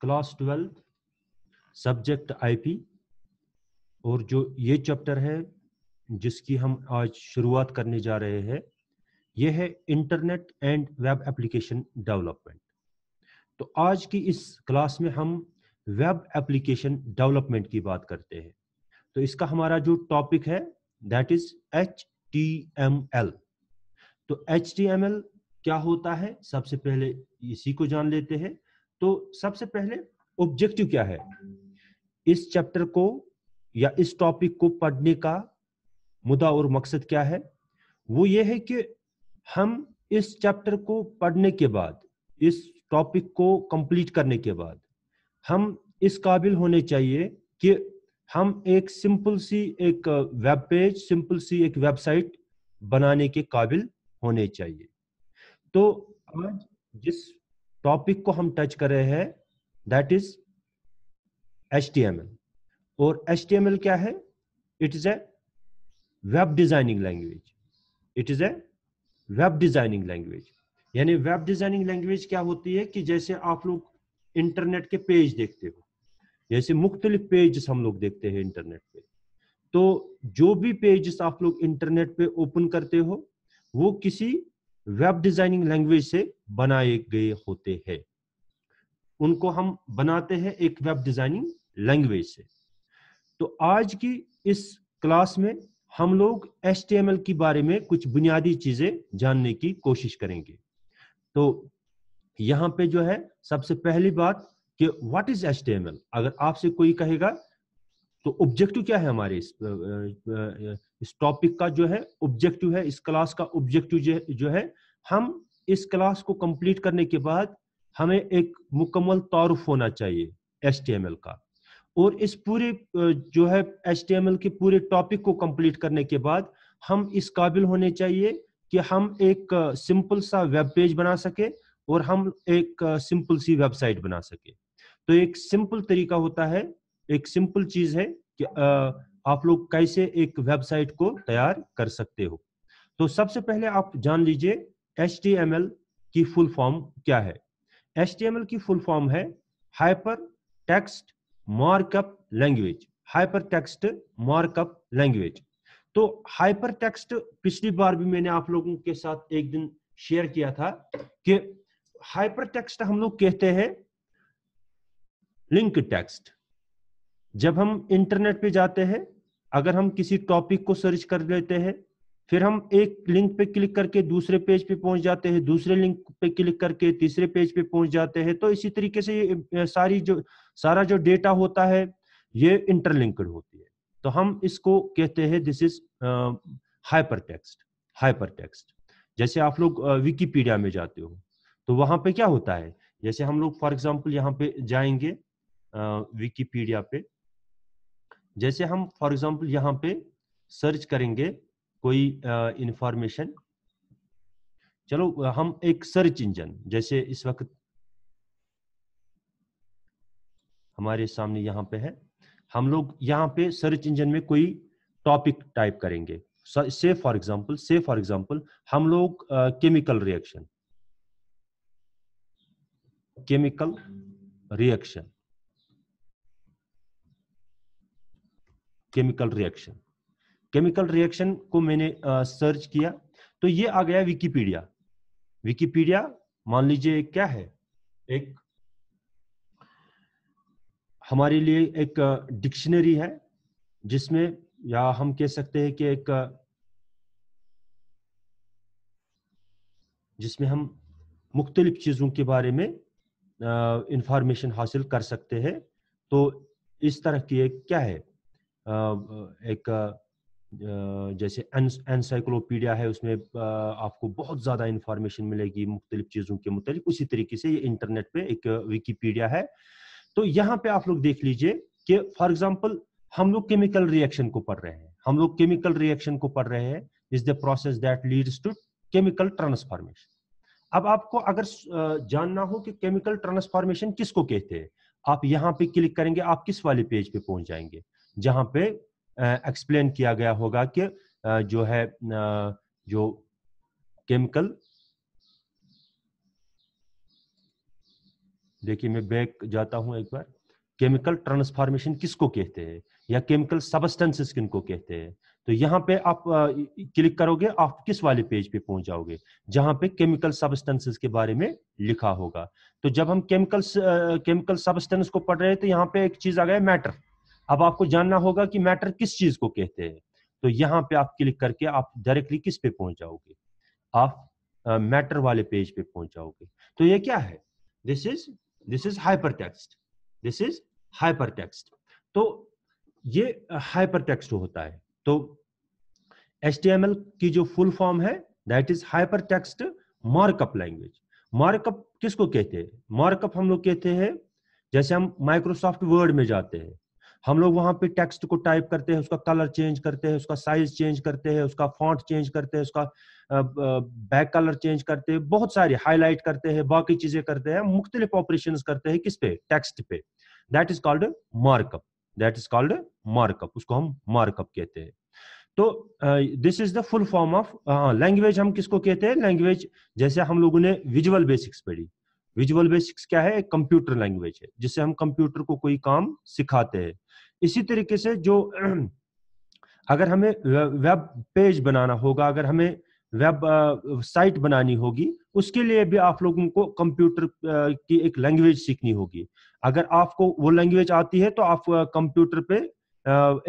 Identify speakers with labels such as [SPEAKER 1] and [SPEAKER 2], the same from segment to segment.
[SPEAKER 1] Class twelfth subject IP और जो ये चैप्टर है जिसकी हम आज शुरुआत करने जा रहे हैं ये है internet and web application development तो आज की इस क्लास में हम वेब एप्लीकेशन डेवलपमेंट की बात करते हैं तो इसका हमारा जो टॉपिक है that is H T M L तो एच टी एम एल क्या होता है सबसे पहले इसी को जान लेते हैं तो सबसे पहले ऑब्जेक्टिव क्या है इस चैप्टर को या इस टॉपिक को पढ़ने का मुद्दा और मकसद क्या है वो ये है कि हम इस चैप्टर को पढ़ने के बाद इस टॉपिक को कंप्लीट करने के बाद हम इस काबिल होने चाहिए कि हम एक सिंपल सी एक वेब पेज सिंपल सी एक वेबसाइट बनाने के काबिल होने चाहिए तो आज जिस टॉपिक को हम टच कर रहे हैं दैट इज एच और एच क्या है it is a web designing language it is a web designing language यानी वेब डिजाइनिंग लैंग्वेज क्या होती है कि जैसे आप लोग इंटरनेट के पेज देखते हो जैसे मुख्तलिफ पेजेस हम लोग देखते हैं इंटरनेट पे तो जो भी पेजेस आप लोग इंटरनेट पे ओपन करते हो वो किसी वेब डिजाइनिंग लैंग्वेज से बनाए गए होते हैं उनको हम बनाते हैं एक वेब डिजाइनिंग लैंग्वेज से तो आज की इस क्लास में हम लोग एल के बारे में कुछ बुनियादी चीजें जानने की कोशिश करेंगे तो यहाँ पे जो है सबसे पहली बात कि व्हाट इज एल अगर आपसे कोई कहेगा तो ऑब्जेक्टिव क्या है हमारे इस इस टॉपिक का जो है ऑब्जेक्टिव है इस क्लास का ऑब्जेक्टिव जो है हम इस क्लास को कंप्लीट करने के बाद हमें एक मुकम्मल तारुफ होना चाहिए एस का और इस पूरे जो है एस के पूरे टॉपिक को कंप्लीट करने के बाद हम इस काबिल होने चाहिए कि हम एक सिंपल सा वेब पेज बना सके और हम एक सिंपल सी वेबसाइट बना सके तो एक सिंपल तरीका होता है एक सिंपल चीज है कि आप लोग कैसे एक वेबसाइट को तैयार कर सकते हो तो सबसे पहले आप जान लीजिए एच की फुल फॉर्म क्या है एच की फुल फॉर्म है hyper text markup language hyper text markup language तो हाइपर टेक्स्ट पिछली बार भी मैंने आप लोगों के साथ एक दिन शेयर किया था कि हाइपर टेक्स्ट हम लोग कहते हैं लिंक टेक्स्ट जब हम इंटरनेट पे जाते हैं अगर हम किसी टॉपिक को सर्च कर लेते हैं फिर हम एक लिंक पे क्लिक करके दूसरे पेज पे पहुंच जाते हैं दूसरे लिंक पे क्लिक करके तीसरे पेज पे पहुंच जाते हैं तो इसी तरीके से ये सारी जो सारा जो डेटा होता है ये इंटरलिंक्ड होती है तो हम इसको कहते हैं this is hyper text hyper text जैसे आप लोग विकीपीडिया में जाते हो तो वहां पे क्या होता है जैसे हम लोग फॉर एग्जाम्पल यहाँ पे जाएंगे विकीपीडिया पे जैसे हम फॉर एग्जाम्पल यहाँ पे सर्च करेंगे कोई इंफॉर्मेशन चलो हम एक सर्च इंजन जैसे इस वक्त हमारे सामने यहाँ पे है हम लोग यहाँ पे सर्च इंजन में कोई टॉपिक टाइप करेंगे से फॉर एग्जाम्पल से फॉर एग्जाम्पल हम लोग chemical reaction chemical reaction chemical reaction chemical reaction को मैंने सर्च किया तो ये आ गया विकीपीडिया विकीपीडिया मान लीजिए क्या है एक हमारे लिए एक डिक्शनरी है जिसमें या हम कह सकते हैं कि एक जिसमें हम मुख्तलिफ चीज़ों के बारे में इंफॉर्मेशन हासिल कर सकते हैं तो इस तरह की एक क्या है एक जैसे एनसाइक्लोपीडिया है उसमें आपको बहुत ज़्यादा इंफॉर्मेशन मिलेगी मुख्तलिफ चीज़ों के मतलब उसी तरीके से ये इंटरनेट पे एक विकीपीडिया है तो यहाँ पे आप लोग देख लीजिए कि फॉर एग्जाम्पल हम लोग केमिकल रिएक्शन को पढ़ रहे हैं हम लोग केमिकल रिएक्शन को पढ़ रहे हैं is the process that leads to chemical transformation अब आपको अगर जानना हो कि केमिकल ट्रांसफॉर्मेशन किसको कहते हैं आप यहाँ पे क्लिक करेंगे आप किस वाले पेज पे पहुंच जाएंगे जहाँ पे एक्सप्लेन किया गया होगा कि जो है जो केमिकल देखिए मैं बैक जाता हूं एक बार केमिकल ट्रांसफॉर्मेशन किसको कहते हैं या केमिकल सबस्टेंसेस किनको कहते हैं तो यहाँ पे आप क्लिक करोगे आप किस वाले पेज पे पहुंच जाओगे जहां पे केमिकल सबस्टेंसेस के बारे में लिखा होगा तो जब हम केमिकल केमिकल सबस्टेंस को पढ़ रहे हैं तो यहाँ पे एक चीज आ गया मैटर अब आपको जानना होगा कि मैटर किस चीज को कहते हैं तो यहाँ पे आप क्लिक करके आप डायरेक्टली किस पे पहुंच जाओगे आप मैटर uh, वाले पेज पे पहुंच जाओगे तो ये क्या है this is this is hyper text this is hyper text तो ये हाइपर टेक्स्ट होता है तो एच की जो फुल फॉर्म है that is hyper text markup language markup किसको कहते हैं मार्कअप हम लोग कहते हैं जैसे हम माइक्रोसॉफ्ट वर्ड में जाते हैं हम लोग वहां पे टेक्स्ट को टाइप करते हैं उसका कलर चेंज करते हैं उसका साइज चेंज करते हैं उसका फॉन्ट चेंज करते हैं उसका बैक कलर चेंज करते हैं बहुत सारे हाईलाइट करते हैं बाकी चीजें करते हैं मुख्तलिफ ऑपरेशन करते हैं किस पे टेक्स्ट पे that is called markup that is called markup उसको हम मार्कअप कहते हैं तो this is the full form of language हम किसको कहते हैं लैंग्वेज जैसे हम लोगों ने विजुअल बेसिक्स पढ़ी विजुअल बेसिक्स क्या है कंप्यूटर लैंग्वेज है जिससे हम कंप्यूटर को कोई काम सिखाते हैं इसी तरीके से जो अगर हमें वेब पेज बनाना होगा अगर हमें वेब साइट बनानी होगी उसके लिए भी आप लोगों को कंप्यूटर की एक लैंग्वेज सीखनी होगी अगर आपको वो लैंग्वेज आती है तो आप कंप्यूटर पे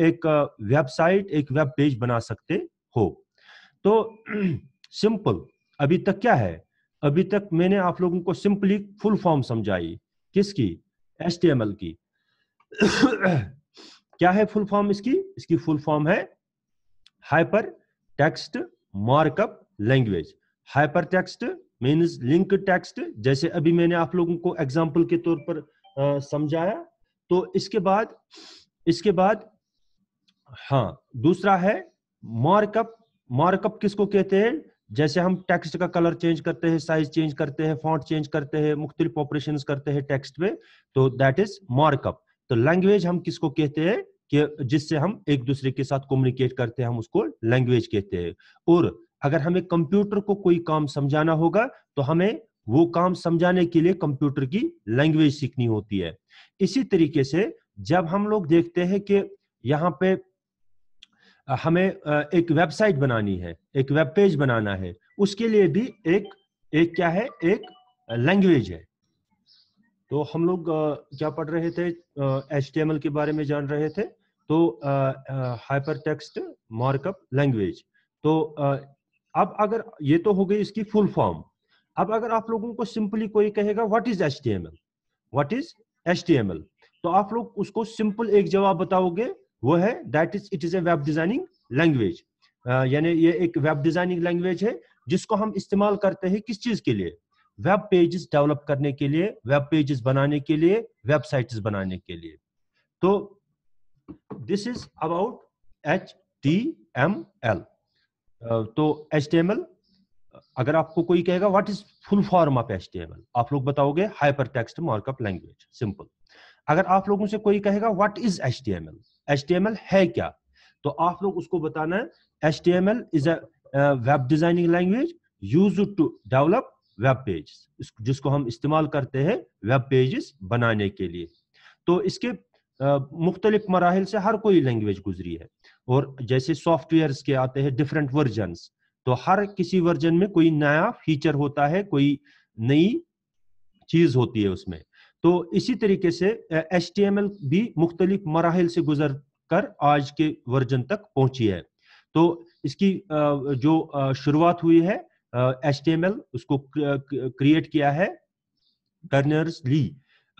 [SPEAKER 1] एक वेबसाइट एक वेब पेज बना सकते हो तो सिंपल अभी तक क्या है अभी तक मैंने आप लोगों को सिंपली फुल फॉर्म समझाई किसकी एस की क्या है फुल फॉर्म इसकी इसकी फुल फॉर्म है hyper text markup language hyper text means link text जैसे अभी मैंने आप लोगों को एग्जाम्पल के तौर पर समझाया तो इसके बाद इसके बाद हाँ दूसरा है मार्कअप मार्कअप किसको कहते हैं जैसे हम टेक्स्ट का कलर चेंज करते हैं साइज चेंज करते हैं फॉन्ट चेंज करते हैं मुख्तलिफ ऑपरेशन करते हैं टेक्स्ट में तो दैट इज मार्कअप तो लैंग्वेज हम किसको कहते हैं कि जिससे हम एक दूसरे के साथ कम्युनिकेट करते हैं हम उसको लैंग्वेज कहते हैं और अगर हमें कंप्यूटर को कोई काम समझाना होगा तो हमें वो काम समझाने के लिए कंप्यूटर की लैंग्वेज सीखनी होती है इसी तरीके से जब हम लोग देखते हैं कि यहाँ पे हमें एक वेबसाइट बनानी है एक वेब पेज बनाना है उसके लिए भी एक एक क्या है एक लैंग्वेज है तो हम लोग क्या पढ़ रहे थे एच के बारे में जान रहे थे तो हाइपर टेक्स्ट मार्कअप लैंग्वेज तो अब अगर ये तो हो गई इसकी फुल फॉर्म अब अगर आप लोगों को सिंपली कोई कहेगा what is H T M L what is H T M L तो आप लोग उसको सिंपल एक जवाब बताओगे वो है that is it is a web designing language यानी ये एक वेब डिजाइनिंग लैंग्वेज है जिसको हम इस्तेमाल करते हैं किस चीज के लिए वेब पेजेस डेवलप करने के लिए वेब पेजेस बनाने के लिए वेबसाइट्स बनाने के लिए तो this is about H T M L तो एच टी एम एल अगर आपको कोई कहेगा what is full form of H T M L आप लोग बताओगे hyper text markup language simple अगर आप लोगों से कोई कहेगा what is H T M L H है क्या तो आप लोग उसको बताना है H T M L is a web designing language use to develop web pages जिसको हम इस्तेमाल करते हैं वेब पेजेस बनाने के लिए तो इसके uh, मुख्तलिफ मराहल से हर कोई लैंग्वेज गुजरी है और जैसे सॉफ्टवेयर के आते हैं डिफरेंट वर्जन तो हर किसी वर्जन में कोई नया फीचर होता है कोई नई चीज होती है उसमें तो इसी तरीके से एच भी मुख्तलिफ मराहल से गुजर कर आज के वर्जन तक पहुंची है तो इसकी जो शुरुआत हुई है एच उसको क्रिएट किया है टर्नर्स ली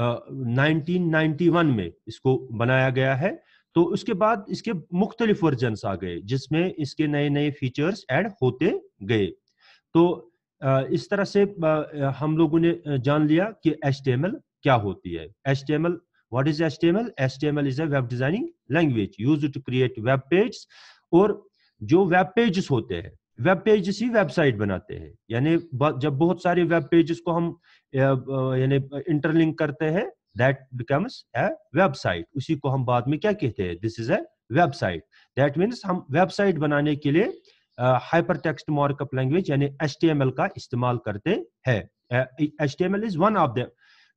[SPEAKER 1] 1991 में इसको बनाया गया है तो उसके बाद इसके मुख्तलिफ वर्जन आ गए जिसमें इसके नए नए फीचर्स ऐड होते गए तो इस तरह से हम लोगों ने जान लिया कि एच क्या होती है H T M L what is H T M L H T M L is a web designing language use to create web page और जो वेब पेजेस होते हैं वेब पेजेस ही वेबसाइट बनाते हैं यानी जब बहुत सारे वेब पेजेस को हम यानी इंटरलिंक करते हैं दैट बिकम्स ए वेबसाइट उसी को हम बाद में क्या कहते हैं this is a website that means हम वेबसाइट बनाने के लिए हाइपर टेक्स्ट मार्कअप लैंग्वेज यानी एच का इस्तेमाल करते हैं H T M L is one of the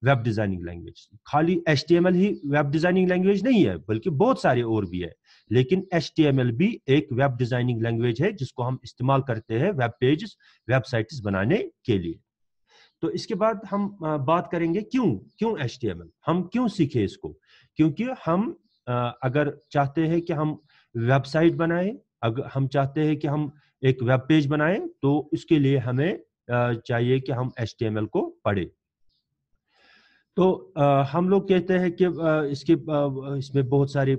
[SPEAKER 1] web designing language खाली एच ही वेब डिजाइनिंग लैंग्वेज नहीं है बल्कि बहुत सारे और भी है लेकिन एच भी एक वेब डिजाइनिंग लैंग्वेज है जिसको हम इस्तेमाल करते हैं वेब पेजेस वेबसाइट्स बनाने के लिए तो इसके बाद हम बात करेंगे क्यों क्यों एच हम क्यों सीखे इसको क्योंकि हम अगर चाहते हैं कि हम वेबसाइट बनाए अगर हम चाहते हैं कि हम एक वेब पेज बनाए तो इसके लिए हमें चाहिए कि हम एच को पढ़े तो आ, हम लोग कहते हैं कि आ, इसके आ, इसमें बहुत सारी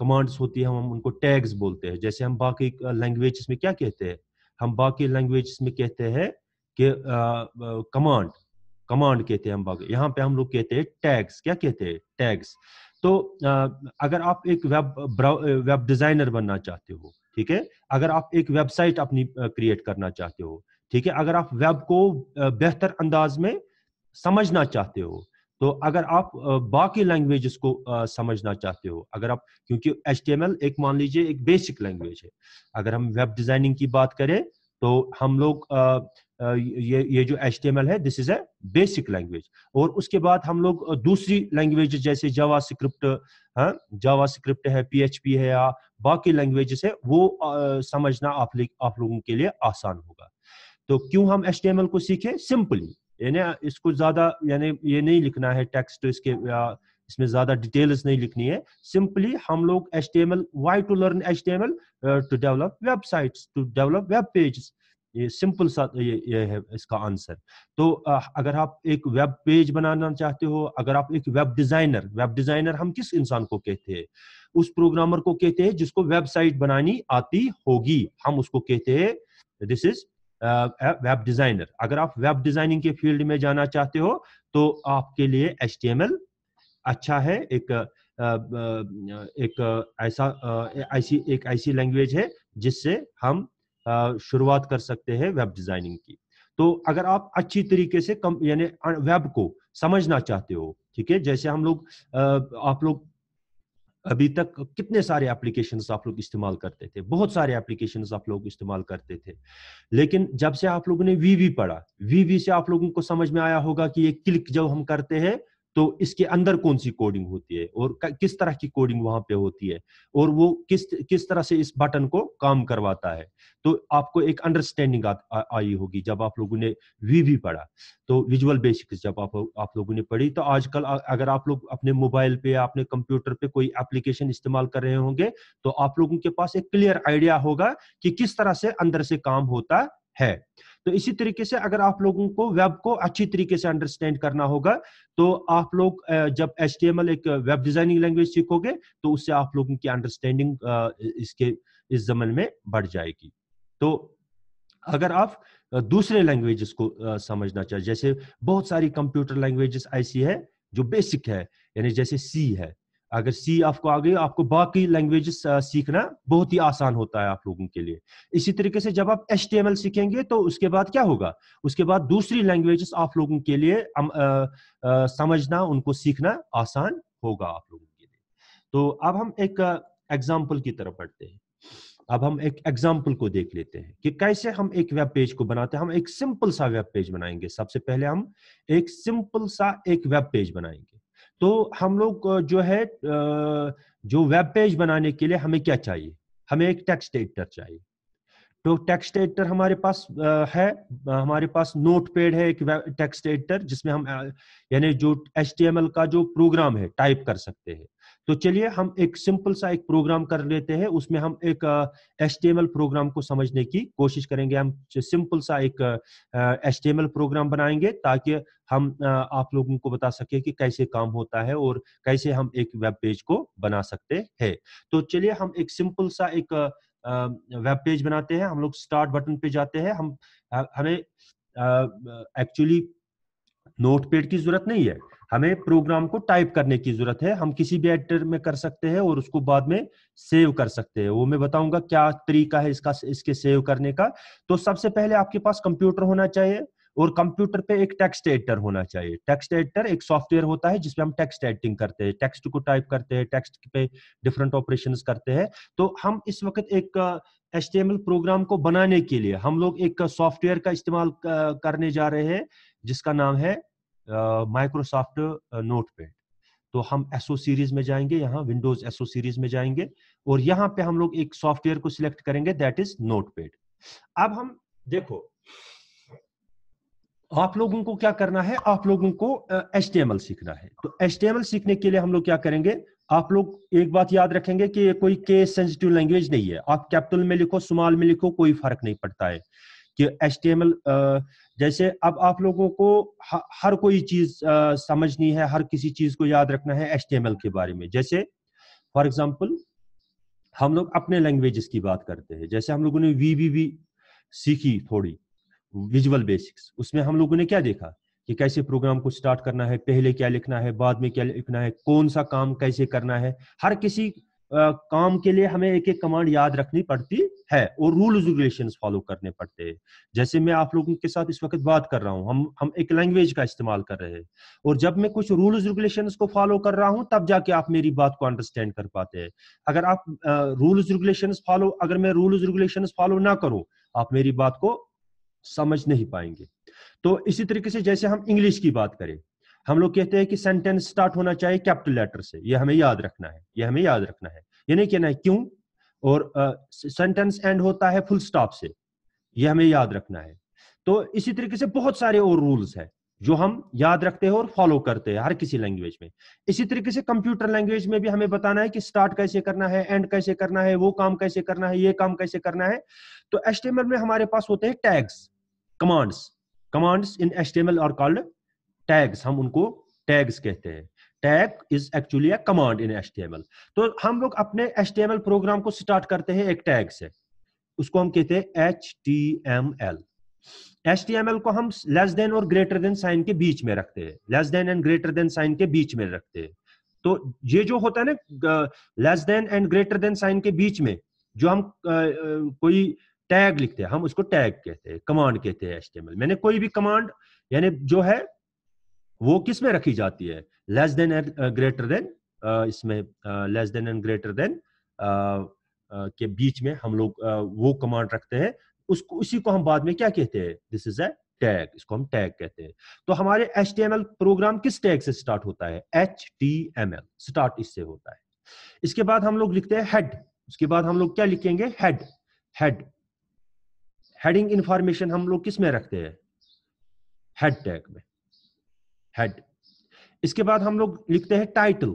[SPEAKER 1] कमांड्स होती है हम उनको टैग्स बोलते हैं जैसे हम बाकी लैंग्वेज में क्या कहते हैं हम बाकी लैंग्वेज में कहते हैं कि कमांड कमांड कहते हैं हम बाकी यहाँ पे हम लोग कहते हैं टैग्स क्या कहते हैं टैग्स तो अगर आप एक वेब वेब डिजाइनर बनना चाहते हो ठीक है अगर आप एक वेबसाइट अपनी क्रिएट करना चाहते हो ठीक है अगर आप वेब को बेहतर अंदाज में समझना चाहते हो तो अगर आप बाकी लैंग्वेजेस को समझना चाहते हो अगर आप क्योंकि एच एक मान लीजिए एक बेसिक लैंग्वेज है अगर हम वेब डिजाइनिंग की बात करें तो हम लोग ये ये जो एच है this is a basic language और उसके बाद हम लोग दूसरी लैंग्वेज जैसे जावा हाँ, स्क्रिप्ट है जावा स्क्रिप्ट है पी है या बाकी लैंग्वेजेस है वो आ, समझना आप आप लोगों के लिए आसान होगा तो क्यों हम एच को सीखें सिंपली यानी इसको ज्यादा यानी ये नहीं लिखना है टेक्स्ट तो इसके इसमें ज्यादा डिटेल्स नहीं लिखनी है सिंपली हम लोग H T M L why to learn H D M L to develop website to develop web page ये सिंपल सा ये, ये है इसका आंसर तो uh, अगर आप एक वेब पेज बनाना चाहते हो अगर आप एक वेब डिजाइनर वेब डिजाइनर हम किस इंसान को कहते हैं उस प्रोग्रामर को कहते हैं जिसको वेबसाइट बनानी आती होगी हम उसको कहते हैं दिस इज वेब डिज़ाइनर अगर आप वेब डिज़ाइनिंग के फील्ड में जाना चाहते हो तो आपके लिए एच अच्छा है एक एक ऐसा ऐसी एक ऐसी लैंग्वेज है जिससे हम शुरुआत कर सकते हैं वेब डिज़ाइनिंग की तो अगर आप अच्छी तरीके से कम यानी वेब को समझना चाहते हो ठीक है जैसे हम लोग आप लोग अभी तक कितने सारे एप्लीकेशन आप लोग इस्तेमाल करते थे बहुत सारे एप्लीकेशन आप लोग इस्तेमाल करते थे लेकिन जब से आप लोगों ने वीवी पढ़ा वीवी से आप लोगों को समझ में आया होगा कि ये क्लिक जब हम करते हैं तो इसके अंदर कौन सी कोडिंग होती है और किस तरह की कोडिंग वहां पे होती है और वो किस किस तरह से इस बटन को काम करवाता है तो आपको एक अंडरस्टैंडिंग आई होगी जब आप लोगों ने वी वी पढ़ा तो विजुअल बेसिक्स जब आप आप लोगों ने पढ़ी तो आजकल अगर आप लोग अपने मोबाइल पे या अपने कंप्यूटर पे कोई एप्लीकेशन इस्तेमाल कर रहे होंगे तो आप लोगों के पास एक क्लियर आइडिया होगा कि किस तरह से अंदर से काम होता है तो इसी तरीके से अगर आप लोगों को वेब को अच्छी तरीके से अंडरस्टैंड करना होगा तो आप लोग जब एच एक वेब डिजाइनिंग लैंग्वेज सीखोगे तो उससे आप लोगों की अंडरस्टैंडिंग इसके इस जमन में बढ़ जाएगी तो अगर आप दूसरे लैंग्वेजेस को समझना चाहे जैसे बहुत सारी कंप्यूटर लैंग्वेजेस ऐसी है जो बेसिक है यानी जैसे सी है अगर सी आपको आ गई आपको बाकी लैंग्वेजेस सीखना बहुत ही आसान होता है आप लोगों के लिए इसी तरीके से जब आप एच सीखेंगे तो उसके बाद क्या होगा उसके बाद दूसरी लैंग्वेजेस आप लोगों के लिए आ, आ, आ, समझना उनको सीखना आसान होगा आप लोगों के लिए तो अब हम एक एग्जाम्पल की तरफ बढ़ते हैं अब हम एक एग्जाम्पल को देख लेते हैं कि कैसे हम एक वेब पेज को बनाते हैं हम एक सिंपल सा वेब पेज बनाएंगे सबसे पहले हम एक सिंपल सा एक वेब पेज बनाएंगे तो हम लोग जो है जो वेब पेज बनाने के लिए हमें क्या चाहिए हमें एक टेक्स्ट एडिटर चाहिए तो टेक्स्ट एडिटर हमारे पास है हमारे पास नोट पेड है एक टेक्स्ट एडिटर जिसमें हम यानी जो एच का जो प्रोग्राम है टाइप कर सकते हैं तो चलिए हम एक सिंपल सा एक प्रोग्राम कर लेते हैं उसमें हम एक एम एल प्रोग्राम को समझने की कोशिश करेंगे हम सिंपल सा एक एच प्रोग्राम बनाएंगे ताकि हम uh, आप लोगों को बता सके कि कैसे काम होता है और कैसे हम एक वेब पेज को बना सकते हैं तो चलिए हम एक सिंपल सा एक वेब पेज बनाते हैं हम लोग स्टार्ट बटन पे जाते हैं हम हमें एक्चुअली नोट पेड की जरूरत नहीं है हमें प्रोग्राम को टाइप करने की जरूरत है हम किसी भी एडिटर में कर सकते हैं और उसको बाद में सेव कर सकते हैं वो मैं बताऊंगा क्या तरीका है इसका इसके सेव करने का तो सबसे पहले आपके पास कंप्यूटर होना चाहिए और कंप्यूटर पे एक टेक्स्ट एडिटर होना चाहिए टेक्स्ट एडिटर एक सॉफ्टवेयर होता है जिसमें हम टेक्स्ट एडिटिंग करते हैं टेक्स्ट को टाइप करते हैं टेक्स्ट पे डिफरेंट ऑपरेशंस करते हैं तो हम इस वक्त एक एच प्रोग्राम को बनाने के लिए हम लोग एक सॉफ्टवेयर का इस्तेमाल करने जा रहे हैं जिसका नाम है माइक्रोसॉफ्ट नोट पे तो हम एसओ सीरीज में जाएंगे यहाँ विंडोज एसओ सीरीज में जाएंगे और यहाँ पे हम लोग एक सॉफ्टवेयर को सिलेक्ट करेंगे दैट इज नोटपैड अब हम देखो आप लोगों को क्या करना है आप लोगों को एच uh, सीखना है तो एच सीखने के लिए हम लोग क्या करेंगे आप लोग एक बात याद रखेंगे कि ये कोई केस सेंसिटिव लैंग्वेज नहीं है आप कैपिटल में लिखो स्मॉल में लिखो कोई फर्क नहीं पड़ता है कि एच जैसे अब आप लोगों को हर कोई चीज समझनी है हर किसी चीज को याद रखना है एच के बारे में जैसे फॉर एग्जाम्पल हम लोग अपने लैंग्वेजेस की बात करते हैं जैसे हम लोगों ने वी वी वी सीखी थोड़ी विजुअल बेसिक्स उसमें हम लोगों ने क्या देखा कि कैसे प्रोग्राम को स्टार्ट करना है पहले क्या लिखना है बाद में क्या लिखना है कौन सा काम कैसे करना है हर किसी काम के लिए हमें एक एक कमांड याद रखनी पड़ती है और रूल रेगुलेशन फॉलो करने पड़ते हैं जैसे मैं आप लोगों के साथ इस वक्त बात कर रहा हूँ हम हम एक लैंग्वेज का इस्तेमाल कर रहे हैं और जब मैं कुछ रूल्स रेगुलेशन को फॉलो कर रहा हूँ तब जाके आप मेरी बात को अंडरस्टैंड कर पाते हैं अगर आप रूल्स रेगुलेशन फॉलो अगर मैं रूल्स रेगुलेशन फॉलो ना करूँ आप मेरी बात को समझ नहीं पाएंगे तो इसी तरीके से जैसे हम इंग्लिश की बात करें हम लोग कहते हैं कि सेंटेंस स्टार्ट होना चाहिए कैपिटल लेटर से ये हमें याद रखना है ये हमें याद रखना है ये नहीं कहना है क्यों और सेंटेंस uh, एंड होता है फुल स्टॉप से ये हमें याद रखना है तो इसी तरीके से बहुत सारे और रूल्स हैं जो हम याद रखते हैं और फॉलो करते हैं हर किसी लैंग्वेज में इसी तरीके से कंप्यूटर लैंग्वेज में भी हमें बताना है कि स्टार्ट कैसे करना है एंड कैसे करना है वो काम कैसे करना है ये काम कैसे करना है तो एस में हमारे पास होते हैं tags commands commands in H are called tags हम उनको टैग्स कहते हैं tag is actually a command in H तो हम लोग अपने एच प्रोग्राम को स्टार्ट करते हैं एक टैग से उसको हम कहते हैं H T M L H T M L को हम लेस देन और ग्रेटर देन साइन के बीच में रखते हैं less than and greater than sign के बीच में रखते हैं तो ये जो होता है ना less than and greater than sign के बीच में जो हम uh, uh, कोई टैग लिखते हैं हम उसको टैग कहते हैं कमांड कहते हैं एच मैंने कोई भी कमांड यानी जो है वो किस में रखी जाती है less than and greater than इसमें less than and greater than के बीच में हम लोग uh, वो कमांड रखते हैं उसको उसी को हम बाद में क्या कहते हैं दिस इज अ टैग इसको हम टैग कहते हैं तो हमारे एच प्रोग्राम किस टैग से स्टार्ट होता है एच स्टार्ट इससे होता है इसके बाद हम लोग लिखते हैं हेड उसके बाद हम लोग क्या लिखेंगे हेड हेड हेडिंग इंफॉर्मेशन हम लोग किस में रखते हैं हेड टैग में हेड इसके बाद हम लोग लिखते हैं टाइटल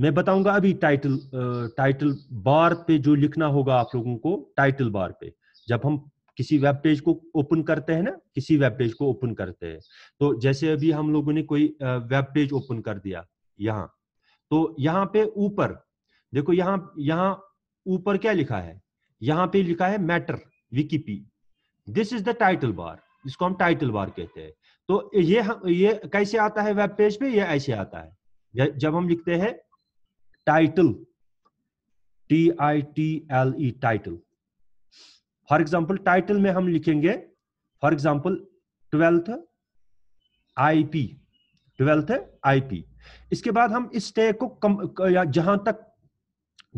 [SPEAKER 1] मैं बताऊंगा अभी टाइटल टाइटल बार पे जो लिखना होगा आप लोगों को टाइटल बार पे जब हम किसी वेब पेज को ओपन करते हैं ना किसी वेब पेज को ओपन करते हैं तो जैसे अभी हम लोगों ने कोई वेब पेज ओपन कर दिया यहाँ तो यहाँ पे ऊपर देखो यहाँ यहाँ ऊपर क्या लिखा है यहाँ पे लिखा है मैटर विकीपी this is the title bar इसको हम टाइटल बार कहते हैं तो ये ये कैसे आता है वेब पेज पे ये ऐसे आता है जब हम लिखते हैं title T I T L E title for example title में हम लिखेंगे for example twelfth IP twelfth IP इसके बाद हम इस टैग को कम जहां तक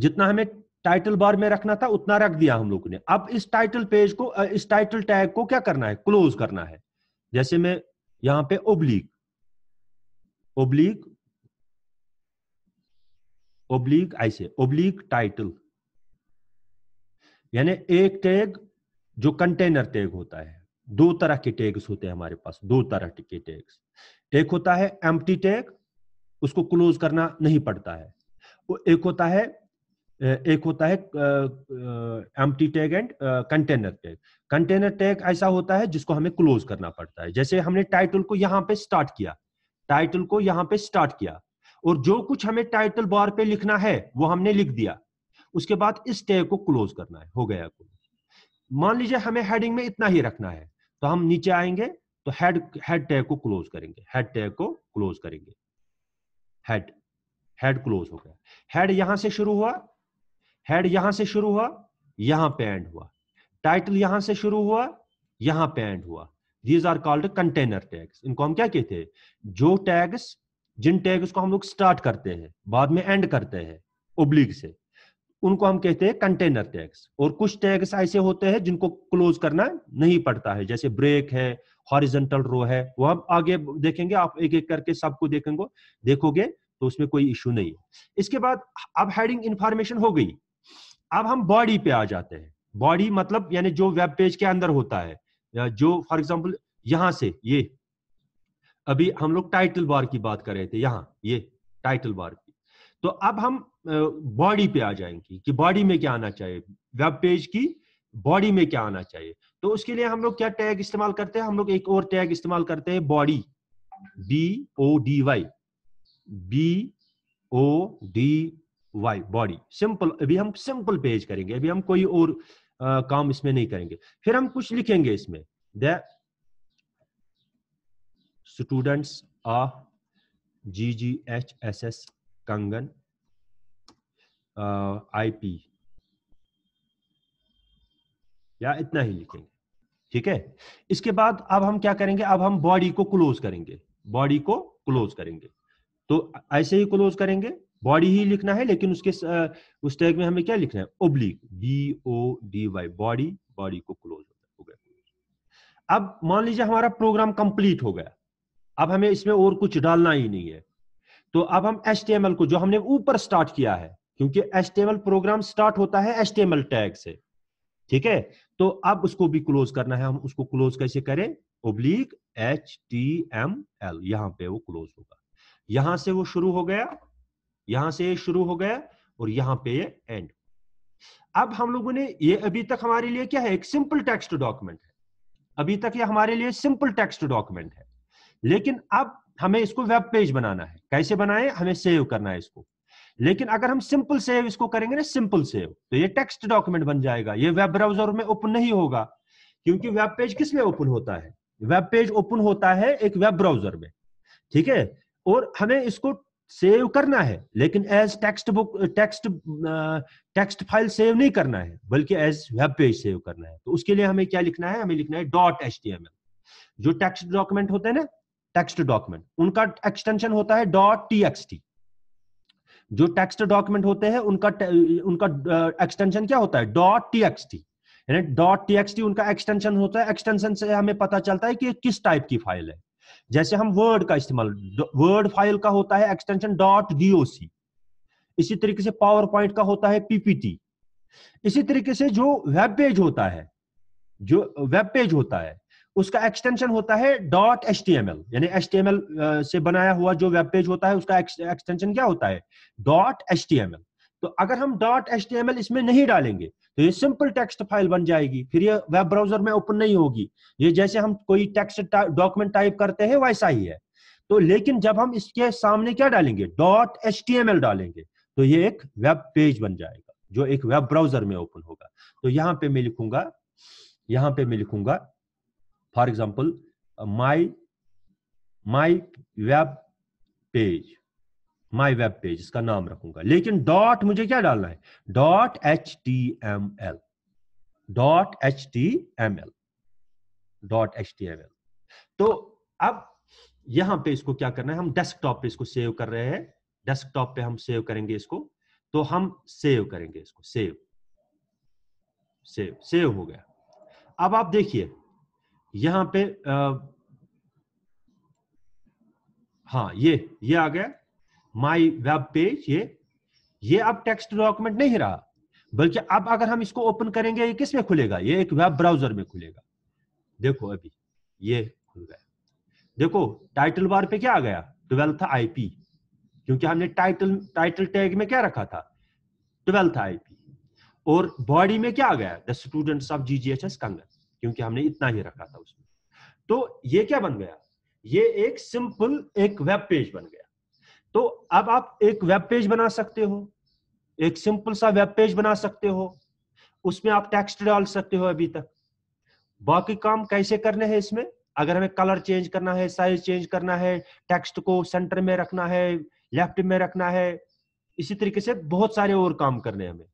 [SPEAKER 1] जितना हमें टाइटल बार में रखना था उतना रख दिया हम लोगों ने अब इस टाइटल पेज को इस टाइटल टैग को क्या करना है क्लोज करना है जैसे मैं यहां पे ओब्लिक ओब्लिक ओब्लिक ऐसे ओब्लिक टाइटल यानी एक टैग जो कंटेनर टैग होता है दो तरह के टैग्स होते हैं हमारे पास दो तरह के टैग्स एक होता है एम्प्टी टैग उसको क्लोज करना नहीं पड़ता है वो एक होता है एक होता है T tag and container tag container tag ऐसा होता है जिसको हमें क्लोज करना पड़ता है जैसे हमने टाइटल को यहाँ पे स्टार्ट किया टाइटल को यहाँ पे स्टार्ट किया और जो कुछ हमें टाइटल बार पे लिखना है वो हमने लिख दिया उसके बाद इस टैग को क्लोज करना है हो गया क्लोज मान लीजिए हमें हेडिंग में इतना ही रखना है तो हम नीचे आएंगे तो हेड हेड टैग को क्लोज करेंगे हेड टैग को क्लोज करेंगे हेड हेड क्लोज हो गया हेड यहां से शुरू हुआ हेड यहां से शुरू हुआ यहां पे एंड हुआ टाइटल यहां से शुरू हुआ यहां पे एंड हुआ these are called container tags इनको हम क्या कहते हैं जो टैग्स जिन टैग्स को हम लोग स्टार्ट करते हैं बाद में एंड करते हैं उब्लिक से उनको हम कहते हैं कंटेनर टैग्स और कुछ टैग्स ऐसे होते हैं जिनको क्लोज करना नहीं पड़ता है जैसे ब्रेक है हॉरिजेंटल रो है वो हम आगे देखेंगे आप एक एक करके सबको देखेंगे देखोगे तो उसमें कोई इश्यू नहीं है इसके बाद अब हेडिंग इंफॉर्मेशन हो गई अब हम बॉडी पे आ जाते हैं बॉडी मतलब यानी जो वेब पेज के अंदर होता है जो फॉर एग्जाम्पल यहां से ये अभी हम लोग टाइटल बार की बात कर रहे थे यहां ये टाइटल बार की तो अब हम बॉडी पे आ जाएंगे कि बॉडी में क्या आना चाहिए वेब पेज की बॉडी में क्या आना चाहिए तो उसके लिए हम लोग क्या टैग इस्तेमाल करते हैं हम लोग एक और टैग इस्तेमाल करते हैं body B O D Y B O D Y body simple अभी हम सिंपल पेज करेंगे अभी हम कोई और आ, काम इसमें नहीं करेंगे फिर हम कुछ लिखेंगे इसमें the students of G G H S S Kangan I P या इतना ही लिखेंगे ठीक है इसके बाद अब हम क्या करेंगे अब हम बॉडी को क्लोज करेंगे बॉडी को क्लोज करेंगे तो ऐसे ही क्लोज करेंगे बॉडी ही लिखना है लेकिन उसके उस टैग में हमें क्या लिखना है oblique B O D Y body body को क्लोज हो गया अब मान लीजिए हमारा प्रोग्राम कंप्लीट हो गया अब हमें इसमें और कुछ डालना ही नहीं है तो अब हम एस को जो हमने ऊपर स्टार्ट किया है क्योंकि एस प्रोग्राम स्टार्ट होता है एस टैग से ठीक है तो अब उसको भी क्लोज करना है हम उसको क्लोज कैसे करें oblique H T M L यहां पर वो क्लोज होगा यहां से वो शुरू हो गया यहां से शुरू हो गया और यहां पे ये एंड अब हम लोगों ने ये अभी तक हमारे लिए क्या है एक सिंपल टेक्स्ट डॉक्यूमेंट है अभी तक ये हमारे लिए सिंपल टेक्स्ट डॉक्यूमेंट है लेकिन अब हमें इसको वेब पेज बनाना है कैसे बनाए हमें सेव करना है इसको लेकिन अगर हम सिंपल सेव इसको करेंगे ना सिंपल सेव तो ये टेक्स्ट डॉक्यूमेंट बन जाएगा ये वेब ब्राउजर में ओपन नहीं होगा क्योंकि वेब पेज किस में ओपन होता है वेब पेज ओपन होता है एक वेब ब्राउजर में ठीक है और हमें इसको सेव करना है लेकिन as text book text text file save नहीं करना है बल्कि एज वेब पेज सेव करना है तो उसके लिए हमें क्या लिखना है हमें लिखना है डॉट एच जो टेक्स्ट डॉक्यूमेंट होते हैं ना टेक्स्ट डॉक्यूमेंट उनका एक्सटेंशन होता है डॉट टी जो टेक्स्ट डॉक्यूमेंट होते हैं उनका उनका एक्सटेंशन क्या होता है dot T X T dot T X T उनका एक्सटेंशन होता है एक्सटेंशन से हमें पता चलता है कि किस टाइप की फाइल है जैसे हम वर्ड का इस्तेमाल वर्ड फाइल का होता है एक्सटेंशन डॉट डीओसी इसी तरीके से पावर पॉइंट का होता है पीपीटी इसी तरीके से जो वेब पेज होता है जो वेब पेज होता है उसका एक्सटेंशन होता है dot H T M L यानी एच टी एम एल से बनाया हुआ जो वेब पेज होता है उसका एक्सटेंशन क्या होता है dot H T M L तो अगर हम डॉट एच इसमें नहीं डालेंगे तो ये सिंपल टेक्स्ट फाइल बन जाएगी फिर ये वेब ब्राउजर में ओपन नहीं होगी ये जैसे हम कोई टेक्स्ट डॉक्यूमेंट टाइप करते हैं वैसा ही है तो लेकिन जब हम इसके सामने क्या डालेंगे डॉट एच डालेंगे तो ये एक वेब पेज बन जाएगा जो एक वेब ब्राउजर में ओपन होगा तो यहां पे मैं लिखूंगा यहाँ पे मैं लिखूंगा for example my my web page my web page इसका नाम रखूंगा लेकिन डॉट मुझे क्या डालना है dot H T M L dot H T M L dot H T M L तो अब यहां पे इसको क्या करना है हम डेस्कटॉप पे इसको सेव कर रहे हैं डेस्कटॉप पे हम सेव करेंगे इसको तो हम सेव करेंगे इसको सेव सेव सेव हो गया अब आप देखिए यहां पे आ, हाँ ये ये आ गया माई वेब पेज ये ये अब टेक्स्ट डॉक्यूमेंट नहीं रहा बल्कि अब अगर हम इसको ओपन करेंगे ये किस में खुलेगा ये एक वेब ब्राउजर में खुलेगा देखो अभी ये खुल गया देखो टाइटल बार पे क्या आ गया ट्वेल्थ आईपी क्योंकि हमने टाइटल टाइटल टैग में क्या रखा था ट्वेल्थ आईपी और बॉडी में क्या आ गया the student of G G H S Kangan क्योंकि हमने इतना ही रखा था उसमें तो ये क्या बन गया ये एक सिंपल एक वेब पेज बन गया तो अब आप एक वेब पेज बना सकते हो एक सिंपल सा वेब पेज बना सकते हो उसमें आप टेक्स्ट डाल सकते हो अभी तक बाकी काम कैसे करने हैं इसमें अगर हमें कलर चेंज करना है साइज चेंज करना है टेक्स्ट को सेंटर में रखना है लेफ्ट में रखना है इसी तरीके से बहुत सारे और काम करने हमें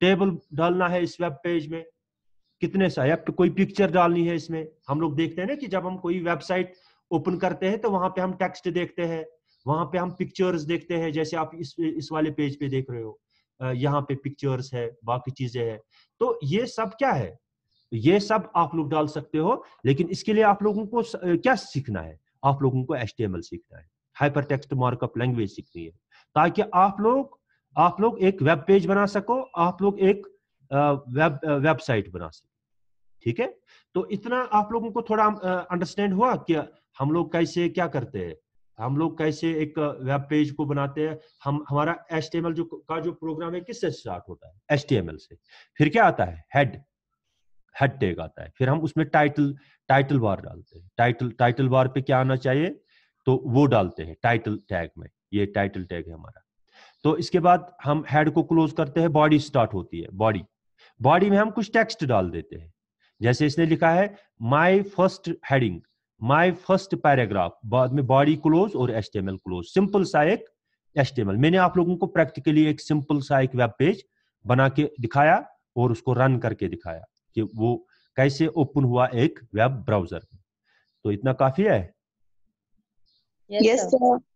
[SPEAKER 1] टेबल डालना है इस वेब पेज में कितने सा या कोई पिक्चर डालनी है इसमें हम लोग देखते हैं ना कि जब हम कोई वेबसाइट ओपन करते हैं तो वहां पे हम टेक्स्ट देखते हैं वहां पे हम पिक्चर्स देखते हैं जैसे आप इस इस वाले पेज पे देख रहे हो यहाँ पे पिक्चर्स है बाकी चीजें है तो ये सब क्या है ये सब आप लोग डाल सकते हो लेकिन इसके लिए आप लोगों को क्या सीखना है आप लोगों को एच सीखना है हाइपर टेक्स्ट मार्कअप लैंग्वेज सीखनी है ताकि आप लोग आप लोग एक वेब पेज बना सको आप लोग एक वेब वेबसाइट बना सको ठीक है तो इतना आप लोगों को थोड़ा अंडरस्टैंड हुआ कि हम लोग कैसे क्या करते हैं हम लोग कैसे एक वेब पेज को बनाते हैं हम हमारा एच जो का जो प्रोग्राम है किससे स्टार्ट होता है एल से फिर क्या आता है हेड हेड टैग आता है फिर हम उसमें टाइटल टाइटल बार डालते हैं टाइटल टाइटल बार पे क्या आना चाहिए तो वो डालते हैं टाइटल टैग में ये टाइटल टैग है हमारा तो इसके बाद हम हेड को क्लोज करते हैं बॉडी स्टार्ट होती है बॉडी बॉडी में हम कुछ टेक्स्ट डाल देते हैं जैसे इसने लिखा है my first heading my first paragraph बाद में बॉडी क्लोज और एच क्लोज सिंपल सा एक एच मैंने आप लोगों को प्रैक्टिकली एक सिंपल सा एक वेब पेज बना के दिखाया और उसको रन करके दिखाया कि वो कैसे ओपन हुआ एक वेब ब्राउजर तो इतना काफी है yes, sir.